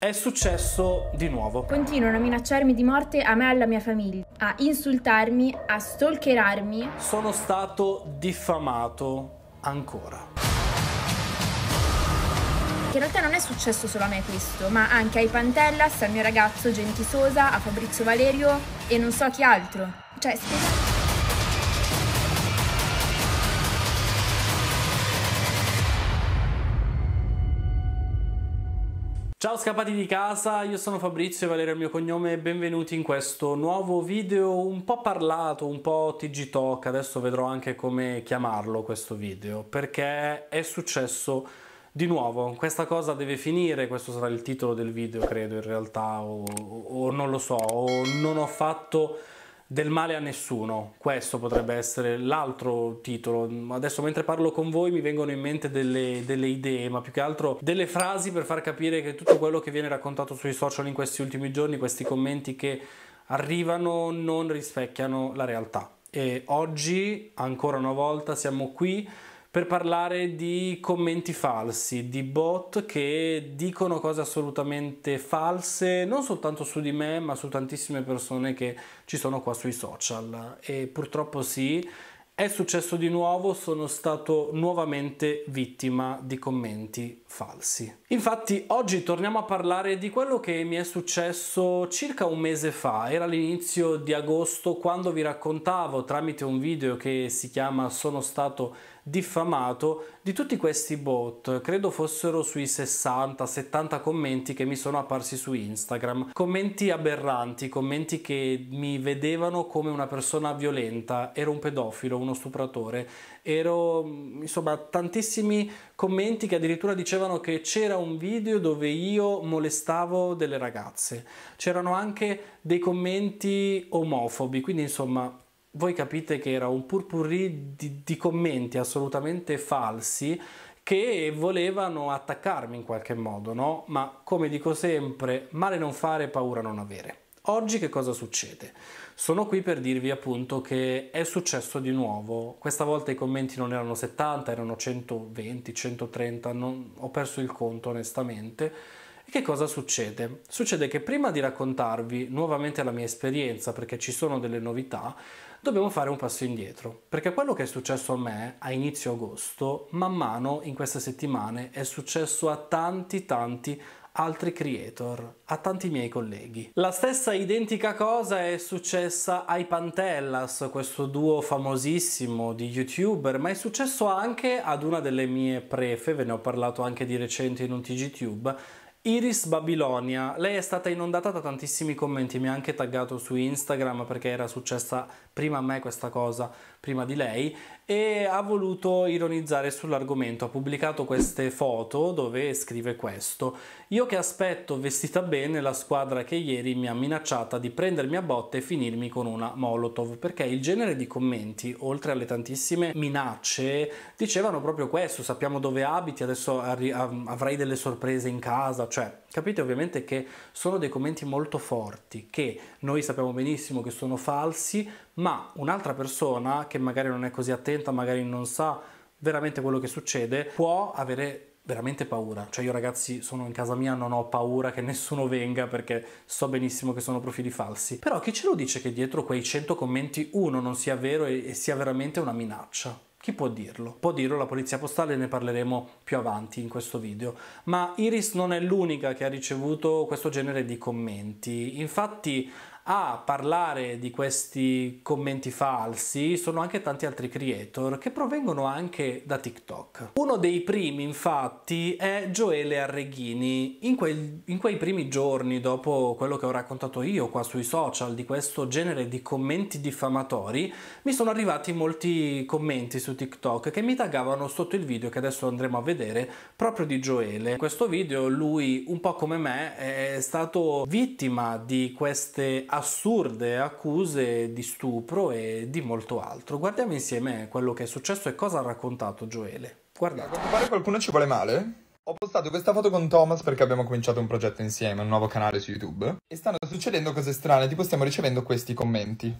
È successo di nuovo. Continuano a minacciarmi di morte a me e alla mia famiglia, a insultarmi, a stalkerarmi. Sono stato diffamato ancora. Che in realtà non è successo solo a me questo, ma anche ai Pantellas, al mio ragazzo Gentisosa, a Fabrizio Valerio e non so chi altro. Cioè, spiegate. Ciao scappati di casa, io sono Fabrizio e Valerio è il mio cognome e benvenuti in questo nuovo video un po' parlato, un po' TG Talk, adesso vedrò anche come chiamarlo questo video, perché è successo di nuovo, questa cosa deve finire, questo sarà il titolo del video credo in realtà, o, o non lo so, o non ho fatto del male a nessuno, questo potrebbe essere l'altro titolo. Adesso mentre parlo con voi mi vengono in mente delle, delle, idee, ma più che altro delle frasi per far capire che tutto quello che viene raccontato sui social in questi ultimi giorni, questi commenti che arrivano non rispecchiano la realtà. E oggi, ancora una volta, siamo qui per parlare di commenti falsi, di bot che dicono cose assolutamente false, non soltanto su di me, ma su tantissime persone che ci sono qua sui social. E purtroppo sì, è successo di nuovo, sono stato nuovamente vittima di commenti falsi. Infatti oggi torniamo a parlare di quello che mi è successo circa un mese fa, era l'inizio di agosto quando vi raccontavo tramite un video che si chiama Sono stato diffamato di tutti questi bot, credo fossero sui 60-70 commenti che mi sono apparsi su Instagram, commenti aberranti, commenti che mi vedevano come una persona violenta, ero un pedofilo, uno stupratore, ero insomma tantissimi commenti che addirittura dicevano che c'era un video dove io molestavo delle ragazze, c'erano anche dei commenti omofobi, quindi insomma voi capite che era un purpurri di, di commenti assolutamente falsi che volevano attaccarmi in qualche modo, no? Ma come dico sempre, male non fare, paura non avere. Oggi che cosa succede? Sono qui per dirvi appunto che è successo di nuovo. Questa volta i commenti non erano 70, erano 120, 130, non... ho perso il conto onestamente e che cosa succede? Succede che prima di raccontarvi nuovamente la mia esperienza, perché ci sono delle novità, dobbiamo fare un passo indietro, perché quello che è successo a me a inizio agosto, man mano in queste settimane, è successo a tanti tanti altri creator, a tanti miei colleghi. La stessa identica cosa è successa ai Pantellas, questo duo famosissimo di youtuber, ma è successo anche ad una delle mie prefe, ve ne ho parlato anche di recente in un TGTube, Iris Babilonia, lei è stata inondata da tantissimi commenti, mi ha anche taggato su Instagram perché era successa prima a me questa cosa prima di lei e ha voluto ironizzare sull'argomento, ha pubblicato queste foto dove scrive questo io che aspetto vestita bene la squadra che ieri mi ha minacciata di prendermi a botte e finirmi con una molotov perché il genere di commenti oltre alle tantissime minacce dicevano proprio questo sappiamo dove abiti adesso avrai delle sorprese in casa cioè capite ovviamente che sono dei commenti molto forti che noi sappiamo benissimo che sono falsi ma un'altra persona che che magari non è così attenta, magari non sa veramente quello che succede, può avere veramente paura. Cioè io ragazzi sono in casa mia, non ho paura che nessuno venga perché so benissimo che sono profili falsi. Però chi ce lo dice che dietro quei 100 commenti uno non sia vero e, e sia veramente una minaccia? Chi può dirlo? Può dirlo la polizia postale, ne parleremo più avanti in questo video. Ma Iris non è l'unica che ha ricevuto questo genere di commenti. Infatti a parlare di questi commenti falsi sono anche tanti altri creator che provengono anche da TikTok. Uno dei primi infatti è Gioele Arreghini. In, quel, in quei primi giorni dopo quello che ho raccontato io qua sui social di questo genere di commenti diffamatori mi sono arrivati molti commenti su TikTok che mi taggavano sotto il video che adesso andremo a vedere proprio di Gioele. In questo video lui un po' come me è stato vittima di queste azioni assurde accuse di stupro e di molto altro. Guardiamo insieme quello che è successo e cosa ha raccontato Gioele. Guardate. Eh, A quanto pare qualcuno ci vuole male? Ho postato questa foto con Thomas perché abbiamo cominciato un progetto insieme, un nuovo canale su YouTube. E stanno succedendo cose strane, tipo stiamo ricevendo questi commenti.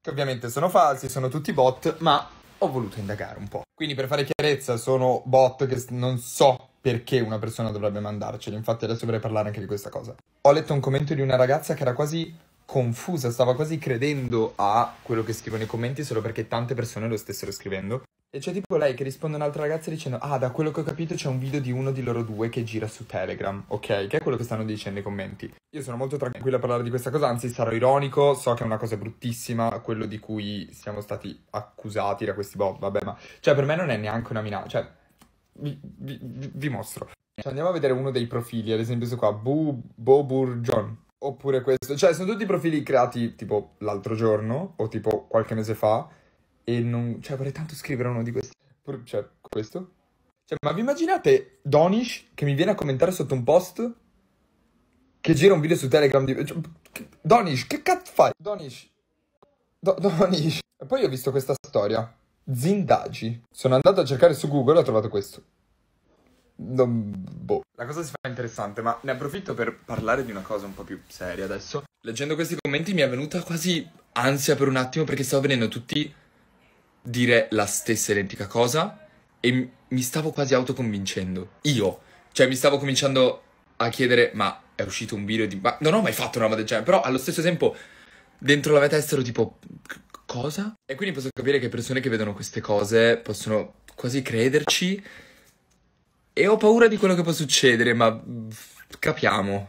Che ovviamente sono falsi, sono tutti bot, ma ho voluto indagare un po'. Quindi per fare chiarezza sono bot che non so perché una persona dovrebbe mandarceli, infatti adesso vorrei parlare anche di questa cosa. Ho letto un commento di una ragazza che era quasi confusa, stava quasi credendo a quello che scrivono nei commenti solo perché tante persone lo stessero scrivendo. E c'è tipo lei che risponde a un'altra ragazza dicendo Ah, da quello che ho capito c'è un video di uno di loro due che gira su Telegram, ok? Che è quello che stanno dicendo i commenti. Io sono molto tranquilla a parlare di questa cosa, anzi sarò ironico, so che è una cosa bruttissima, quello di cui siamo stati accusati da questi bot, vabbè, ma... Cioè, per me non è neanche una minaccia, cioè... Vi, vi, vi mostro. Cioè, andiamo a vedere uno dei profili, ad esempio questo qua, Bu Boburjon oppure questo. Cioè, sono tutti profili creati tipo l'altro giorno o tipo qualche mese fa e non... Cioè, vorrei tanto scrivere uno di questi. Cioè, questo. Cioè, ma vi immaginate Donish che mi viene a commentare sotto un post che gira un video su Telegram di... Cioè, Donish, che cazzo fai? Donish. Do- Donish. E poi ho visto questa storia. Zindagi. Sono andato a cercare su Google e ho trovato questo. Non... Boh. La cosa si fa interessante, ma ne approfitto per parlare di una cosa un po' più seria adesso. Leggendo questi commenti mi è venuta quasi ansia per un attimo perché stavo vedendo tutti dire la stessa identica cosa e mi stavo quasi autoconvincendo. Io. Cioè mi stavo cominciando a chiedere, ma è uscito un video di... Ma non ho mai fatto una roba del genere, però allo stesso tempo dentro la mia testa tipo... Cosa? E quindi posso capire che persone che vedono queste cose possono quasi crederci e ho paura di quello che può succedere, ma capiamo.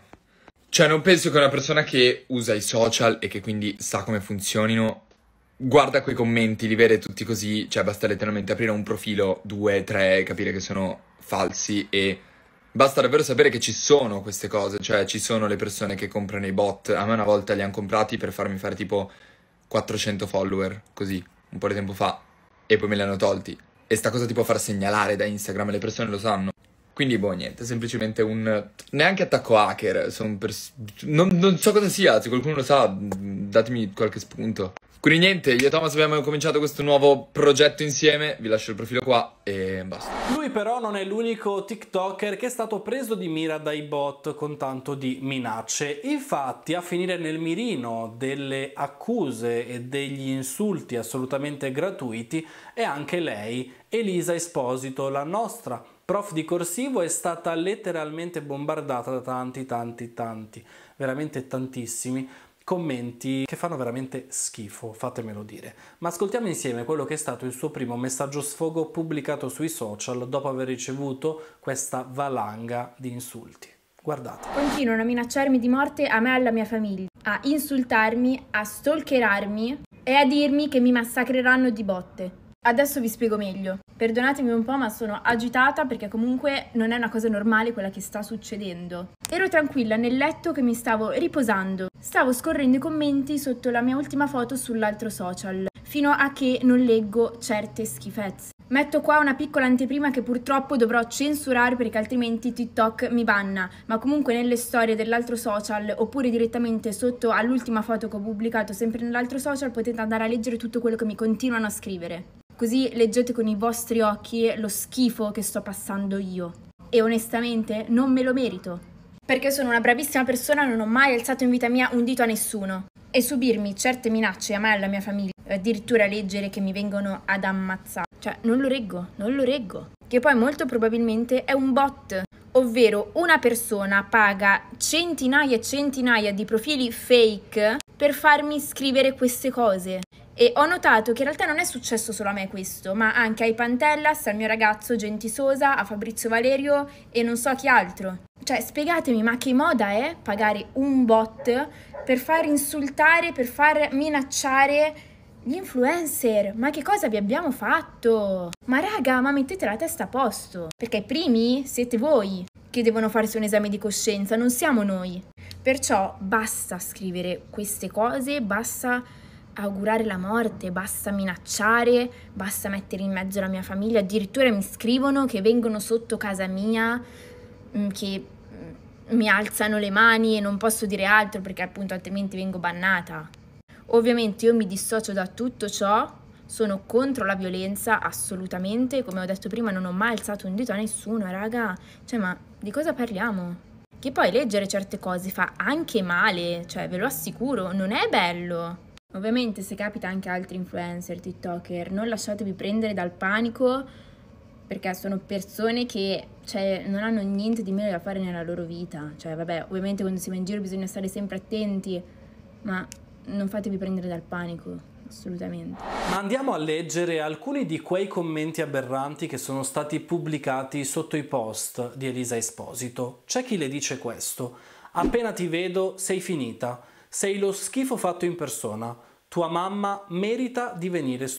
Cioè, non penso che una persona che usa i social e che quindi sa come funzionino guarda quei commenti, li vede tutti così, cioè basta letteralmente aprire un profilo, due, tre, capire che sono falsi e basta davvero sapere che ci sono queste cose, cioè ci sono le persone che comprano i bot, a me una volta li hanno comprati per farmi fare tipo 400 follower, così, un po' di tempo fa, e poi me li hanno tolti. E sta cosa ti può far segnalare da Instagram, le persone lo sanno. Quindi, boh, niente, semplicemente un... neanche attacco hacker, pers- non, non so cosa sia, se qualcuno lo sa, datemi qualche spunto. Quindi niente, io e Thomas abbiamo cominciato questo nuovo progetto insieme, vi lascio il profilo qua e basta. Lui però non è l'unico TikToker che è stato preso di mira dai bot con tanto di minacce. Infatti a finire nel mirino delle accuse e degli insulti assolutamente gratuiti è anche lei, Elisa Esposito, la nostra prof di corsivo è stata letteralmente bombardata da tanti, tanti, tanti, veramente tantissimi commenti che fanno veramente schifo, fatemelo dire. Ma ascoltiamo insieme quello che è stato il suo primo messaggio sfogo pubblicato sui social dopo aver ricevuto questa valanga di insulti. Guardate. Continuano a minacciarmi di morte a me e alla mia famiglia, a insultarmi, a stalkerarmi e a dirmi che mi massacreranno di botte. Adesso vi spiego meglio. Perdonatemi un po', ma sono agitata perché comunque non è una cosa normale quella che sta succedendo. Ero tranquilla nel letto che mi stavo riposando. Stavo scorrendo i commenti sotto la mia ultima foto sull'altro social, fino a che non leggo certe schifezze. Metto qua una piccola anteprima che purtroppo dovrò censurare perché altrimenti TikTok mi banna, ma comunque nelle storie dell'altro social oppure direttamente sotto all'ultima foto che ho pubblicato sempre nell'altro social potete andare a leggere tutto quello che mi continuano a scrivere così leggete con i vostri occhi lo schifo che sto passando io. E onestamente non me lo merito. Perché sono una bravissima persona, non ho mai alzato in vita mia un dito a nessuno. E subirmi certe minacce a me e alla mia famiglia, addirittura leggere che mi vengono ad ammazzare. Cioè, non lo reggo, non lo reggo. Che poi molto probabilmente è un bot, ovvero una persona paga centinaia e centinaia di profili fake per farmi scrivere queste cose e ho notato che in realtà non è successo solo a me questo, ma anche ai Pantellas, al mio ragazzo Gentisosa, a Fabrizio Valerio e non so a chi altro. Cioè, spiegatemi, ma che moda è pagare un bot per far insultare, per far minacciare gli influencer? Ma che cosa vi abbiamo fatto? Ma raga, ma mettete la testa a posto, perché i primi siete voi che devono farsi un esame di coscienza, non siamo noi. Perciò basta scrivere queste cose, basta augurare la morte, basta minacciare, basta mettere in mezzo la mia famiglia, addirittura mi scrivono che vengono sotto casa mia, mm, che mm, mi alzano le mani e non posso dire altro perché appunto altrimenti vengo bannata. Ovviamente io mi dissocio da tutto ciò, sono contro la violenza assolutamente, come ho detto prima non ho mai alzato un dito a nessuno, raga, cioè ma di cosa parliamo? Che poi leggere certe cose fa anche male, cioè ve lo assicuro, non è bello. Ovviamente se capita anche altri influencer, TikToker, non lasciatevi prendere dal panico perché sono persone che cioè, non hanno niente di meno da fare nella loro vita. Cioè, vabbè, ovviamente quando si va in giro bisogna stare sempre attenti, ma non fatevi prendere dal panico. Assolutamente. Ma andiamo a leggere alcuni di quei commenti aberranti che sono stati pubblicati sotto i post di Elisa Esposito. C'è chi le dice questo. Appena ti vedo sei finita sei lo schifo fatto in persona. Tua mamma merita di venire su.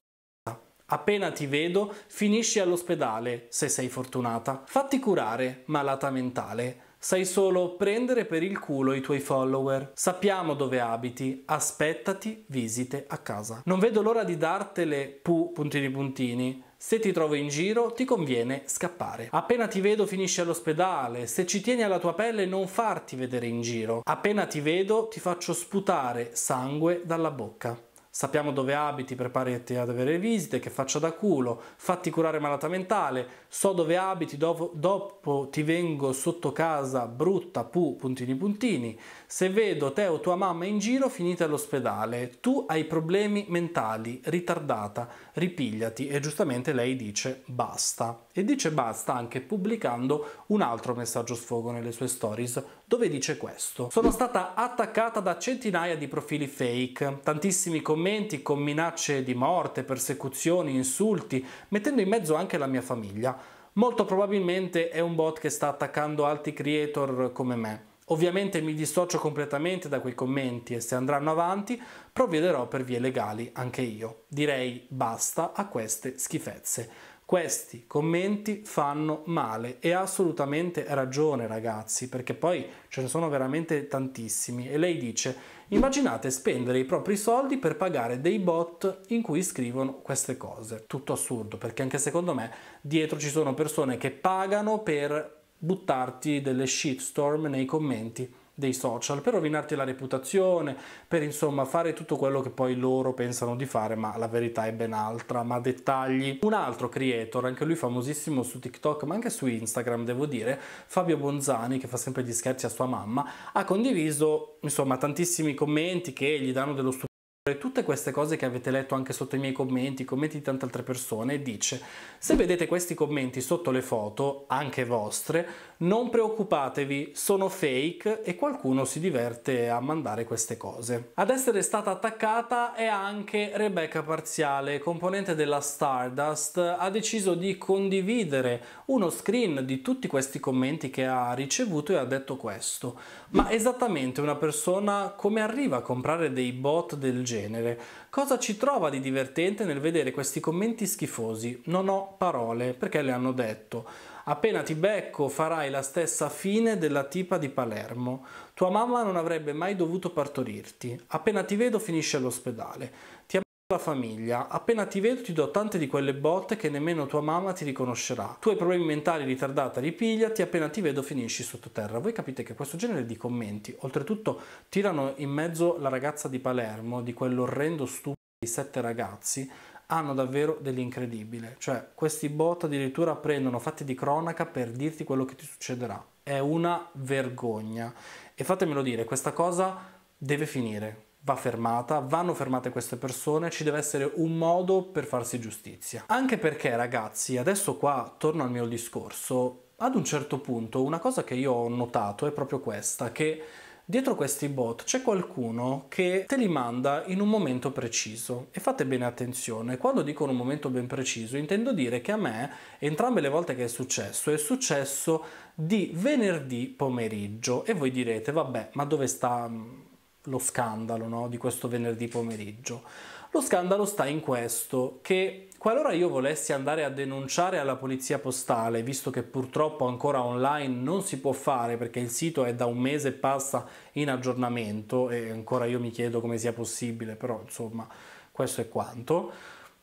Appena ti vedo, finisci all'ospedale, se sei fortunata. Fatti curare, malata mentale. Sai solo prendere per il culo i tuoi follower. Sappiamo dove abiti, aspettati visite a casa. Non vedo l'ora di dartele pu puntini puntini se ti trovo in giro ti conviene scappare. Appena ti vedo finisci all'ospedale, se ci tieni alla tua pelle non farti vedere in giro. Appena ti vedo ti faccio sputare sangue dalla bocca sappiamo dove abiti, preparati ad avere visite, che faccia da culo, fatti curare malata mentale, so dove abiti, dopo, dopo ti vengo sotto casa brutta, pu, puntini puntini, se vedo te o tua mamma in giro finite all'ospedale, tu hai problemi mentali, ritardata, ripigliati e giustamente lei dice basta. E dice basta anche pubblicando un altro messaggio sfogo nelle sue stories dove dice questo. Sono stata attaccata da centinaia di profili fake, tantissimi commenti con minacce di morte, persecuzioni, insulti, mettendo in mezzo anche la mia famiglia. Molto probabilmente è un bot che sta attaccando altri creator come me. Ovviamente mi dissocio completamente da quei commenti e se andranno avanti provvederò per vie legali anche io. Direi basta a queste schifezze. Questi commenti fanno male e ha assolutamente ragione ragazzi, perché poi ce ne sono veramente tantissimi. E lei dice, immaginate spendere i propri soldi per pagare dei bot in cui scrivono queste cose. Tutto assurdo, perché anche secondo me dietro ci sono persone che pagano per buttarti delle shitstorm nei commenti dei social per rovinarti la reputazione, per insomma fare tutto quello che poi loro pensano di fare, ma la verità è ben altra, ma dettagli. Un altro creator, anche lui famosissimo su TikTok, ma anche su Instagram, devo dire, Fabio Bonzani, che fa sempre gli scherzi a sua mamma, ha condiviso insomma tantissimi commenti che gli danno dello stupido tutte queste cose che avete letto anche sotto i miei commenti, i commenti di tante altre persone, dice se vedete questi commenti sotto le foto, anche vostre, non preoccupatevi, sono fake e qualcuno si diverte a mandare queste cose. Ad essere stata attaccata è anche Rebecca Parziale, componente della Stardust, ha deciso di condividere uno screen di tutti questi commenti che ha ricevuto e ha detto questo. Ma esattamente una persona come arriva a comprare dei bot del genere? Cosa ci trova di divertente nel vedere questi commenti schifosi? Non ho parole perché le hanno detto. Appena ti becco farai la stessa fine della tipa di Palermo. Tua mamma non avrebbe mai dovuto partorirti. Appena ti vedo finisci all'ospedale. Ti amo la famiglia, appena ti vedo ti do tante di quelle botte che nemmeno tua mamma ti riconoscerà. Tu hai problemi mentali ritardata, ripigliati, appena ti vedo finisci sottoterra. Voi capite che questo genere di commenti, oltretutto tirano in mezzo la ragazza di Palermo, di quell'orrendo stupido di sette ragazzi, hanno davvero dell'incredibile, cioè questi bot addirittura prendono fatti di cronaca per dirti quello che ti succederà. È una vergogna. E fatemelo dire, questa cosa deve finire, va fermata, vanno fermate queste persone, ci deve essere un modo per farsi giustizia. Anche perché ragazzi, adesso qua torno al mio discorso, ad un certo punto una cosa che io ho notato è proprio questa, che Dietro questi bot c'è qualcuno che te li manda in un momento preciso e fate bene attenzione, quando dico un momento ben preciso intendo dire che a me entrambe le volte che è successo è successo di venerdì pomeriggio e voi direte vabbè ma dove sta mm, lo scandalo no, di questo venerdì pomeriggio? Lo scandalo sta in questo, che Qualora io volessi andare a denunciare alla polizia postale, visto che purtroppo ancora online non si può fare perché il sito è da un mese e passa in aggiornamento e ancora io mi chiedo come sia possibile, però insomma questo è quanto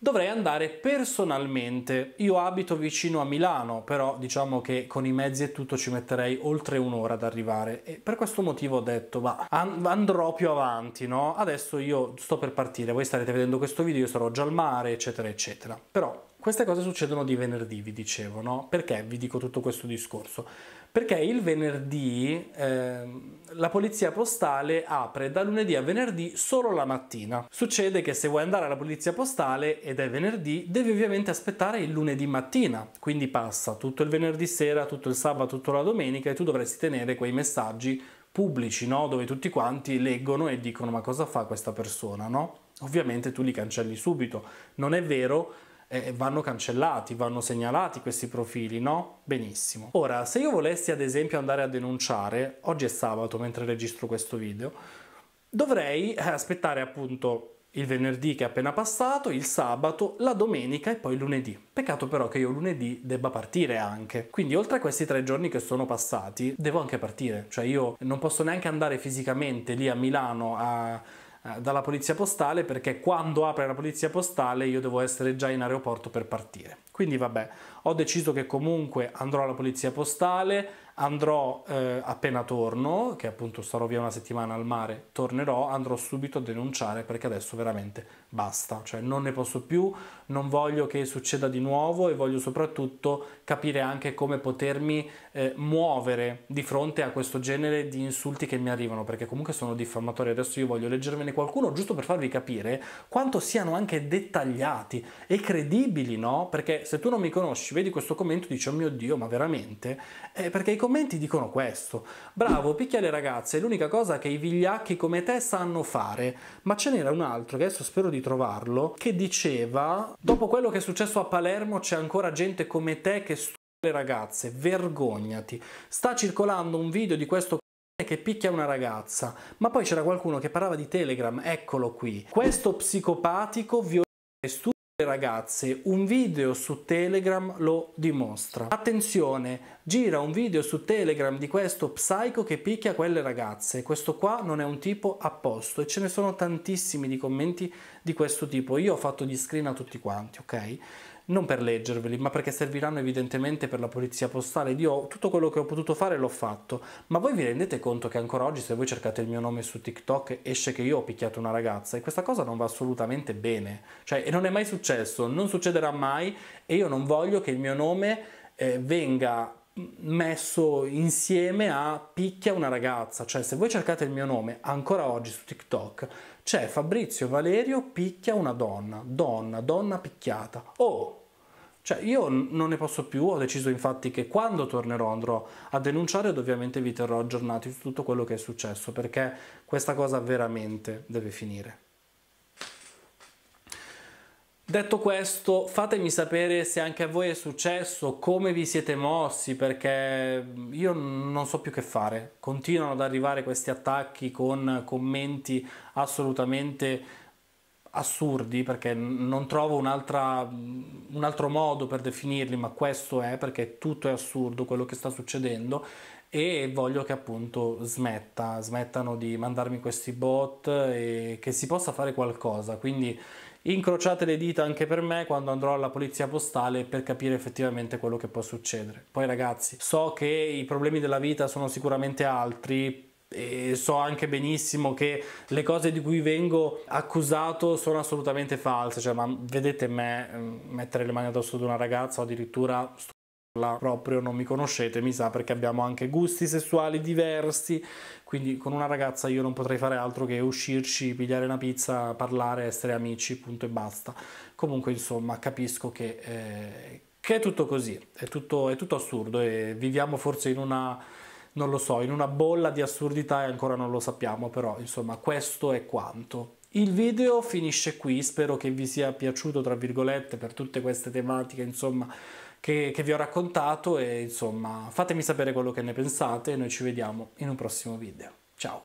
dovrei andare personalmente. Io abito vicino a Milano, però diciamo che con i mezzi e tutto ci metterei oltre un'ora ad arrivare e per questo motivo ho detto va, andrò più avanti, no? Adesso io sto per partire, voi starete vedendo questo video, io sarò già al mare, eccetera, eccetera. Però queste cose succedono di venerdì, vi dicevo, no? Perché vi dico tutto questo discorso? Perché il venerdì eh, la polizia postale apre da lunedì a venerdì solo la mattina. Succede che se vuoi andare alla polizia postale ed è venerdì, devi ovviamente aspettare il lunedì mattina. Quindi passa tutto il venerdì sera, tutto il sabato, tutta la domenica e tu dovresti tenere quei messaggi pubblici, no? dove tutti quanti leggono e dicono ma cosa fa questa persona, no? Ovviamente tu li cancelli subito. Non è vero eh, vanno cancellati, vanno segnalati questi profili, no? Benissimo. Ora, se io volessi ad esempio andare a denunciare, oggi è sabato mentre registro questo video, dovrei eh, aspettare appunto il venerdì che è appena passato, il sabato, la domenica e poi lunedì. Peccato però che io lunedì debba partire anche. Quindi oltre a questi tre giorni che sono passati, devo anche partire. Cioè io non posso neanche andare fisicamente lì a Milano a eh, dalla polizia postale perché quando apre la polizia postale io devo essere già in aeroporto per partire. Quindi vabbè, ho deciso che comunque andrò alla polizia postale, andrò eh, appena torno, che appunto starò via una settimana al mare, tornerò, andrò subito a denunciare perché adesso veramente basta, cioè non ne posso più, non voglio che succeda di nuovo e voglio soprattutto capire anche come potermi eh, muovere di fronte a questo genere di insulti che mi arrivano, perché comunque sono diffamatori, adesso io voglio leggermene qualcuno giusto per farvi capire quanto siano anche dettagliati e credibili, no? Perché se tu non mi conosci, vedi questo commento e dici "Oh mio Dio, ma veramente?" Eh, perché i commenti dicono questo. Bravo, picchia le ragazze, è l'unica cosa che i vigliacchi come te sanno fare. Ma ce n'era un altro, che adesso spero di trovarlo, che diceva, dopo quello che è successo a Palermo c'è ancora gente come te che studia le ragazze, vergognati. Sta circolando un video di questo che picchia una ragazza, ma poi c'era qualcuno che parlava di Telegram, eccolo qui. Questo psicopatico viola le studie ragazze un video su telegram lo dimostra attenzione gira un video su telegram di questo psycho che picchia quelle ragazze questo qua non è un tipo a posto e ce ne sono tantissimi di commenti di questo tipo io ho fatto gli screen a tutti quanti ok non per leggerveli, ma perché serviranno evidentemente per la polizia postale. Io tutto quello che ho potuto fare l'ho fatto, ma voi vi rendete conto che ancora oggi se voi cercate il mio nome su TikTok esce che io ho picchiato una ragazza e questa cosa non va assolutamente bene, cioè e non è mai successo, non succederà mai e io non voglio che il mio nome eh, venga messo insieme a picchia una ragazza, cioè se voi cercate il mio nome ancora oggi su TikTok c'è Fabrizio Valerio picchia una donna, donna, donna picchiata. Oh, cioè io non ne posso più, ho deciso infatti che quando tornerò andrò a denunciare ed ovviamente vi terrò aggiornati su tutto quello che è successo perché questa cosa veramente deve finire. Detto questo, fatemi sapere se anche a voi è successo, come vi siete mossi, perché io non so più che fare. Continuano ad arrivare questi attacchi con commenti assolutamente assurdi perché non trovo un altro modo per definirli, ma questo è perché tutto è assurdo quello che sta succedendo e voglio che appunto smetta, smettano di mandarmi questi bot e che si possa fare qualcosa. Quindi incrociate le dita anche per me quando andrò alla polizia postale per capire effettivamente quello che può succedere. Poi ragazzi, so che i problemi della vita sono sicuramente altri, e so anche benissimo che le cose di cui vengo accusato sono assolutamente false, cioè ma vedete me mm, mettere le mani addosso ad una ragazza o addirittura stupirla proprio non mi conoscete, mi sa perché abbiamo anche gusti sessuali diversi, quindi con una ragazza io non potrei fare altro che uscirci, pigliare una pizza, parlare, essere amici, punto e basta. Comunque insomma capisco che, eh, che è tutto così, è tutto, è tutto assurdo e viviamo forse in una non lo so, in una bolla di assurdità e ancora non lo sappiamo, però insomma questo è quanto. Il video finisce qui, spero che vi sia piaciuto tra virgolette per tutte queste tematiche, insomma, che, che vi ho raccontato e insomma fatemi sapere quello che ne pensate e noi ci vediamo in un prossimo video.